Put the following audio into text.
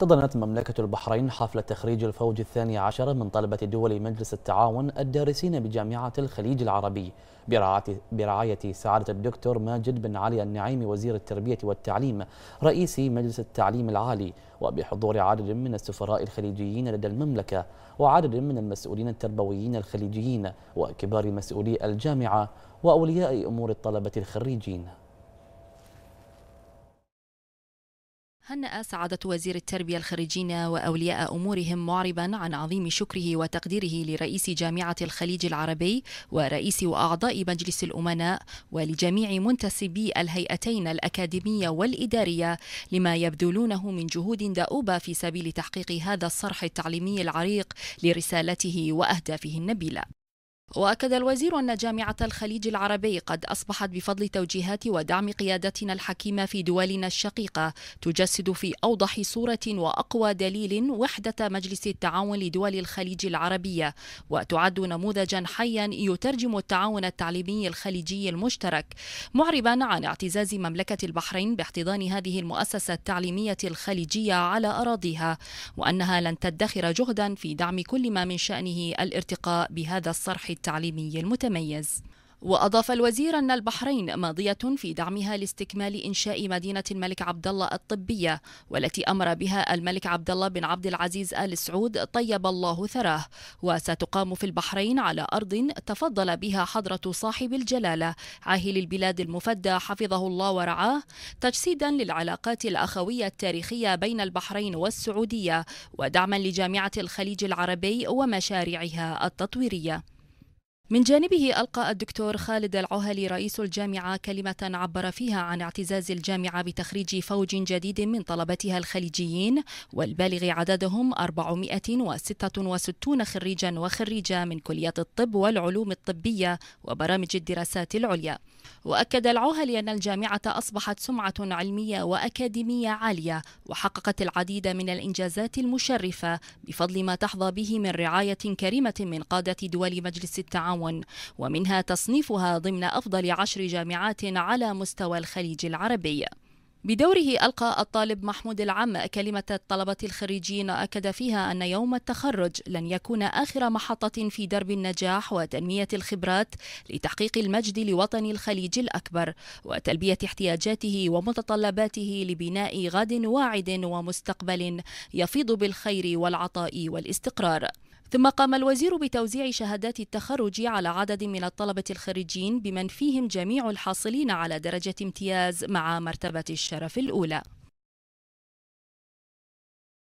احتضنت مملكة البحرين حفل تخريج الفوج الثاني عشر من طلبة دول مجلس التعاون الدارسين بجامعة الخليج العربي برعاية سعادة الدكتور ماجد بن علي النعيمي وزير التربية والتعليم رئيس مجلس التعليم العالي وبحضور عدد من السفراء الخليجيين لدى المملكة وعدد من المسؤولين التربويين الخليجيين وكبار مسؤولي الجامعة وأولياء أمور الطلبة الخريجين هنأ سعادة وزير التربية الخريجين وأولياء أمورهم معربا عن عظيم شكره وتقديره لرئيس جامعة الخليج العربي ورئيس وأعضاء مجلس الأمناء ولجميع منتسبي الهيئتين الأكاديمية والإدارية لما يبذلونه من جهود دؤوبة في سبيل تحقيق هذا الصرح التعليمي العريق لرسالته وأهدافه النبيلة وأكد الوزير أن جامعة الخليج العربي قد أصبحت بفضل توجيهات ودعم قيادتنا الحكيمة في دولنا الشقيقة تجسد في أوضح صورة وأقوى دليل وحدة مجلس التعاون لدول الخليج العربية وتعد نموذجا حيا يترجم التعاون التعليمي الخليجي المشترك معربا عن اعتزاز مملكة البحرين باحتضان هذه المؤسسة التعليمية الخليجية على أراضيها وأنها لن تدخر جهدا في دعم كل ما من شأنه الارتقاء بهذا الصرح التعليمي المتميز وأضاف الوزير أن البحرين ماضية في دعمها لاستكمال إنشاء مدينة الملك عبد الله الطبية والتي أمر بها الملك عبد الله بن عبد العزيز آل سعود طيب الله ثراه وستقام في البحرين على أرض تفضل بها حضرة صاحب الجلالة عاهل البلاد المفدى حفظه الله ورعاه تجسيدا للعلاقات الأخوية التاريخية بين البحرين والسعودية ودعما لجامعة الخليج العربي ومشاريعها التطويرية من جانبه ألقى الدكتور خالد العهلي رئيس الجامعة كلمة عبر فيها عن اعتزاز الجامعة بتخريج فوج جديد من طلبتها الخليجيين والبالغ عددهم 466 خريجا وخريجة من كلية الطب والعلوم الطبية وبرامج الدراسات العليا وأكد العهلي أن الجامعة أصبحت سمعة علمية وأكاديمية عالية وحققت العديد من الإنجازات المشرفة بفضل ما تحظى به من رعاية كريمة من قادة دول مجلس التعاون التعاون ومنها تصنيفها ضمن أفضل عشر جامعات على مستوى الخليج العربي بدوره ألقى الطالب محمود العم كلمة الطلبة الخريجين أكد فيها أن يوم التخرج لن يكون آخر محطة في درب النجاح وتنمية الخبرات لتحقيق المجد لوطن الخليج الأكبر وتلبية احتياجاته ومتطلباته لبناء غد واعد ومستقبل يفيض بالخير والعطاء والاستقرار ثم قام الوزير بتوزيع شهادات التخرج على عدد من الطلبة الخريجين بمن فيهم جميع الحاصلين على درجة امتياز مع مرتبة الشرف الأولى